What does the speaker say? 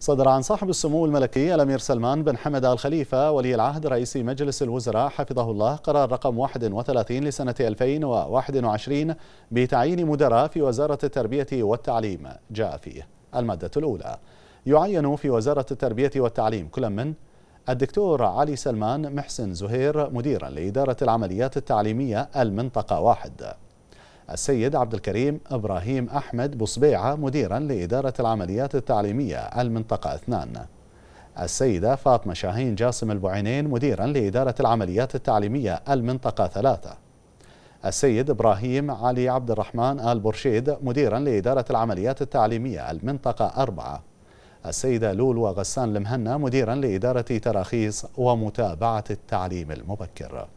صدر عن صاحب السمو الملكي الأمير سلمان بن حمد آل خليفة ولي العهد رئيس مجلس الوزراء حفظه الله قرار رقم 31 لسنة 2021 بتعيين مدراء في وزارة التربية والتعليم جاء فيه المادة الأولى يعين في وزارة التربية والتعليم كل من الدكتور علي سلمان محسن زهير مديرا لإدارة العمليات التعليمية المنطقة واحد السيد عبد الكريم إبراهيم أحمد بصبيعة مديرا لإدارة العمليات التعليمية المنطقة اثنان السيدة فاطمة شاهين جاسم البعينين مديرا لإدارة العمليات التعليمية المنطقة ثلاثة السيد إبراهيم علي عبد الرحمن آل برشيد مديرا لإدارة العمليات التعليمية المنطقة أربعة السيدة لولو غسان المهنا مديرا لإدارة تراخيص ومتابعة التعليم المبكر